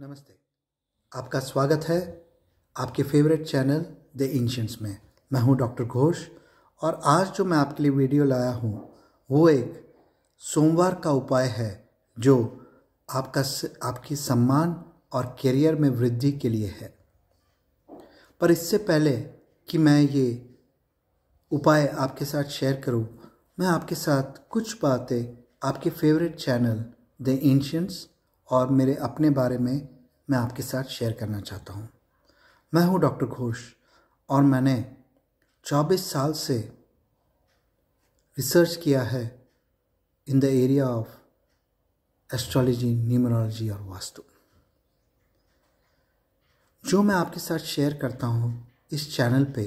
नमस्ते आपका स्वागत है आपके फेवरेट चैनल द इंशंस में मैं हूं डॉक्टर घोष और आज जो मैं आपके लिए वीडियो लाया हूं वो एक सोमवार का उपाय है जो आपका आपकी सम्मान और करियर में वृद्धि के लिए है पर इससे पहले कि मैं ये उपाय आपके साथ शेयर करूं, मैं आपके साथ कुछ बातें आपके फेवरेट चैनल द एंशंट्स और मेरे अपने बारे में मैं आपके साथ शेयर करना चाहता हूँ मैं हूँ डॉक्टर घोष और मैंने 24 साल से रिसर्च किया है in the area of astrology numerology और वास्तु जो मैं आपके साथ शेयर करता हूँ इस चैनल पे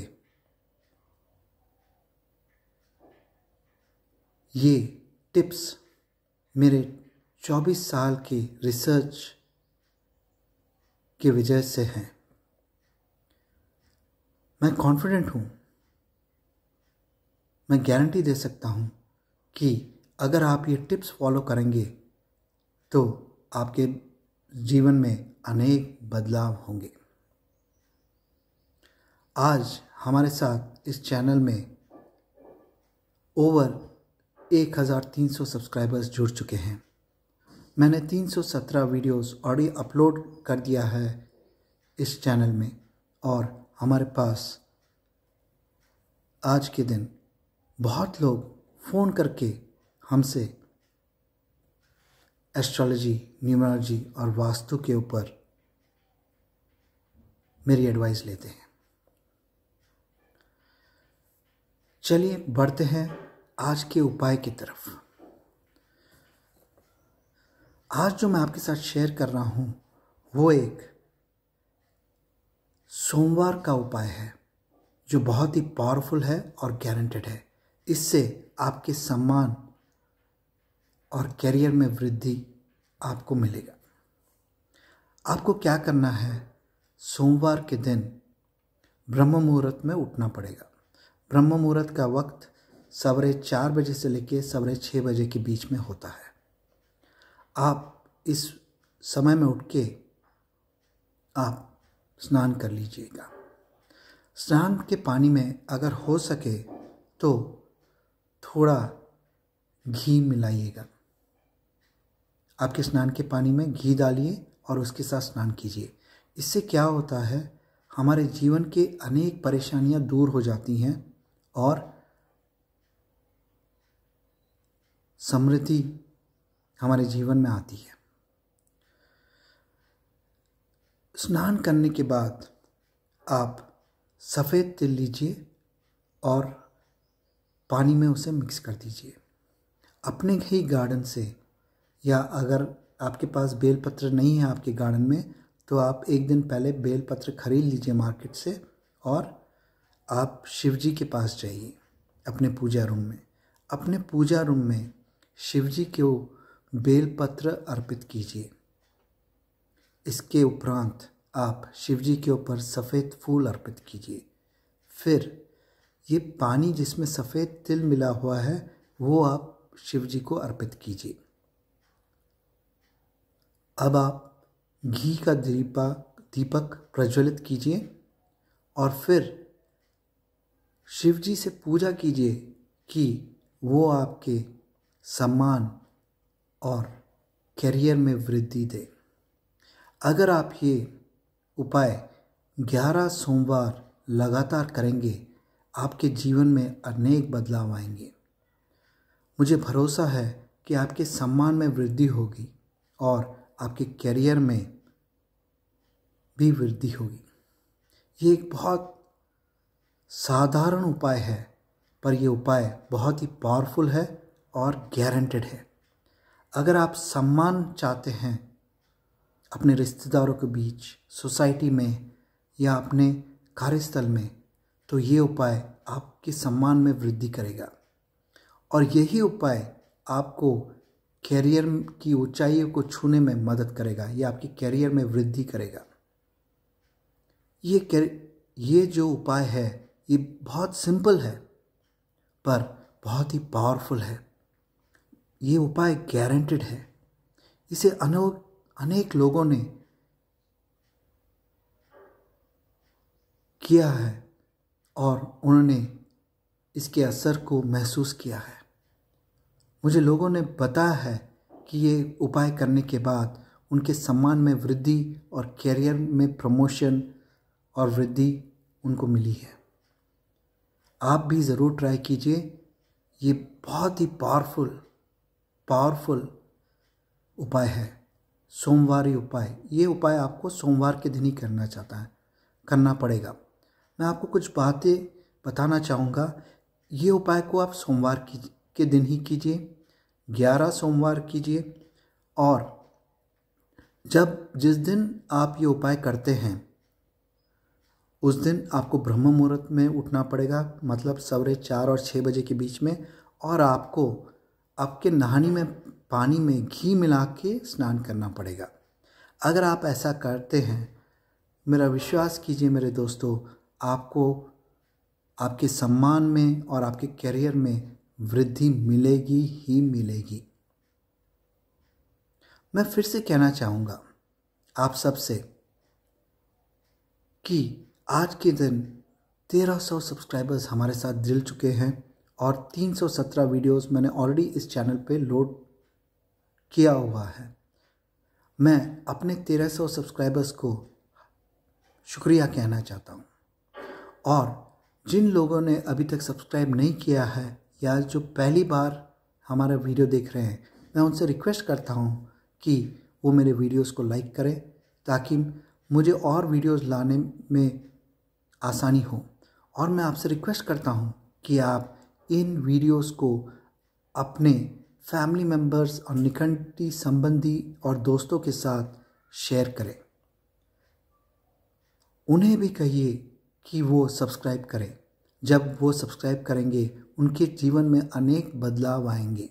ये टिप्स मेरे 24 साल की रिसर्च की वजह से है मैं कॉन्फिडेंट हूँ मैं गारंटी दे सकता हूँ कि अगर आप ये टिप्स फॉलो करेंगे तो आपके जीवन में अनेक बदलाव होंगे आज हमारे साथ इस चैनल में ओवर 1300 सब्सक्राइबर्स जुड़ चुके हैं मैंने 317 वीडियोस ऑडियो अपलोड कर दिया है इस चैनल में और हमारे पास आज के दिन बहुत लोग फ़ोन करके हमसे एस्ट्रोलॉजी न्यूमरोलॉजी और वास्तु के ऊपर मेरी एडवाइस लेते हैं चलिए बढ़ते हैं आज के उपाय की तरफ आज जो मैं आपके साथ शेयर कर रहा हूँ वो एक सोमवार का उपाय है जो बहुत ही पावरफुल है और गारंटेड है इससे आपके सम्मान और करियर में वृद्धि आपको मिलेगा आपको क्या करना है सोमवार के दिन ब्रह्म मुहूर्त में उठना पड़ेगा ब्रह्म मुहूर्त का वक्त सवेरे चार बजे से लेकर सवेरे छः बजे के बीच में होता है आप इस समय में उठ के आप स्नान कर लीजिएगा स्नान के पानी में अगर हो सके तो थोड़ा घी मिलाइएगा आपके स्नान के पानी में घी डालिए और उसके साथ स्नान कीजिए इससे क्या होता है हमारे जीवन के अनेक परेशानियां दूर हो जाती हैं और समृद्धि हमारे जीवन में आती है स्नान करने के बाद आप सफ़ेद तिल लीजिए और पानी में उसे मिक्स कर दीजिए अपने ही गार्डन से या अगर आपके पास बेलपत्र नहीं है आपके गार्डन में तो आप एक दिन पहले बेलपत्र खरीद लीजिए मार्केट से और आप शिव जी के पास जाइए अपने पूजा रूम में अपने पूजा रूम में शिव जी को बेलपत्र अर्पित कीजिए इसके उपरांत आप शिवजी के ऊपर सफ़ेद फूल अर्पित कीजिए फिर ये पानी जिसमें सफ़ेद तिल मिला हुआ है वो आप शिवजी को अर्पित कीजिए अब आप घी का दीपा दीपक प्रज्वलित कीजिए और फिर शिवजी से पूजा कीजिए कि वो आपके सम्मान और करियर में वृद्धि दे अगर आप ये उपाय 11 सोमवार लगातार करेंगे आपके जीवन में अनेक बदलाव आएंगे मुझे भरोसा है कि आपके सम्मान में वृद्धि होगी और आपके करियर में भी वृद्धि होगी ये एक बहुत साधारण उपाय है पर यह उपाय बहुत ही पावरफुल है और गारंटेड है अगर आप सम्मान चाहते हैं अपने रिश्तेदारों के बीच सोसाइटी में या अपने कार्यस्थल में तो ये उपाय आपके सम्मान में वृद्धि करेगा और यही उपाय आपको कैरियर की ऊंचाइयों को छूने में मदद करेगा या आपकी कैरियर में वृद्धि करेगा ये कर, ये जो उपाय है ये बहुत सिंपल है पर बहुत ही पावरफुल है ये उपाय गारंटेड है इसे अनो अनेक लोगों ने किया है और उन्होंने इसके असर को महसूस किया है मुझे लोगों ने बताया है कि ये उपाय करने के बाद उनके सम्मान में वृद्धि और कैरियर में प्रमोशन और वृद्धि उनको मिली है आप भी ज़रूर ट्राई कीजिए ये बहुत ही पावरफुल पावरफुल उपाय है सोमवारी उपाय ये उपाय आपको सोमवार के दिन ही करना चाहता है करना पड़ेगा मैं आपको कुछ बातें बताना चाहूँगा ये उपाय को आप सोमवार की के दिन ही कीजिए ग्यारह सोमवार कीजिए और जब जिस दिन आप ये उपाय करते हैं उस दिन आपको ब्रह्म मुहूर्त में उठना पड़ेगा मतलब सवेरे चार और छः बजे के बीच में और आपको आपके नहाने में पानी में घी मिला के स्नान करना पड़ेगा अगर आप ऐसा करते हैं मेरा विश्वास कीजिए मेरे दोस्तों आपको आपके सम्मान में और आपके करियर में वृद्धि मिलेगी ही मिलेगी मैं फिर से कहना चाहूँगा आप सबसे कि आज के दिन तेरह सौ सब्सक्राइबर्स हमारे साथ जिल चुके हैं और 317 वीडियोस मैंने ऑलरेडी इस चैनल पे लोड किया हुआ है मैं अपने 1300 सब्सक्राइबर्स को शुक्रिया कहना चाहता हूँ और जिन लोगों ने अभी तक सब्सक्राइब नहीं किया है या जो पहली बार हमारा वीडियो देख रहे हैं मैं उनसे रिक्वेस्ट करता हूँ कि वो मेरे वीडियोस को लाइक करें ताकि मुझे और वीडियोस लाने में आसानी हो और मैं आपसे रिक्वेस्ट करता हूँ कि आप इन वीडियोस को अपने फैमिली मेम्बर्स और निकंटी संबंधी और दोस्तों के साथ शेयर करें उन्हें भी कहिए कि वो सब्सक्राइब करें जब वो सब्सक्राइब करेंगे उनके जीवन में अनेक बदलाव आएंगे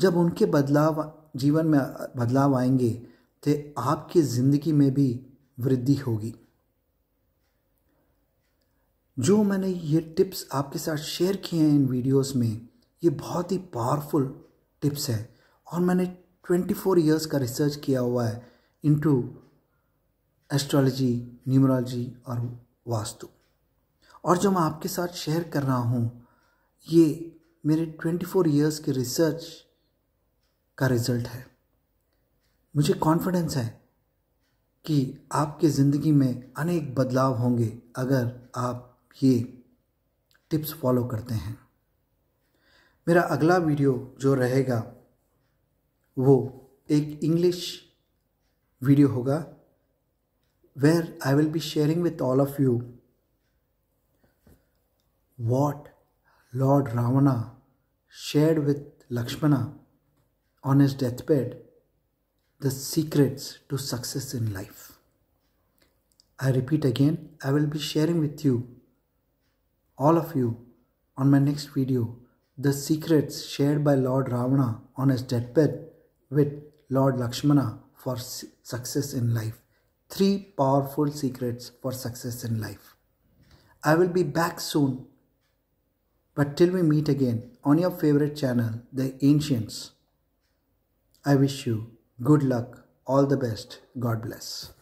जब उनके बदलाव जीवन में बदलाव आएंगे तो आपकी ज़िंदगी में भी वृद्धि होगी जो मैंने ये टिप्स आपके साथ शेयर किए हैं इन वीडियोस में ये बहुत ही पावरफुल टिप्स है और मैंने 24 इयर्स का रिसर्च किया हुआ है इनटू एस्ट्रोलॉजी न्यूमरोलॉजी और वास्तु और जो मैं आपके साथ शेयर कर रहा हूँ ये मेरे 24 इयर्स के रिसर्च का रिजल्ट है मुझे कॉन्फिडेंस है कि आपके ज़िंदगी में अनेक बदलाव होंगे अगर आप ये टिप्स फॉलो करते हैं मेरा अगला वीडियो जो रहेगा वो एक इंग्लिश वीडियो होगा where I will be sharing with all of you what lord Ravana shared with Lakshmana on his death deathbed the secrets to success in life I repeat again I will be sharing with you all of you on my next video the secrets shared by Lord Ravana on his deathbed with Lord Lakshmana for success in life. Three powerful secrets for success in life. I will be back soon. But till we meet again on your favorite channel, The Ancients, I wish you good luck, all the best, God bless.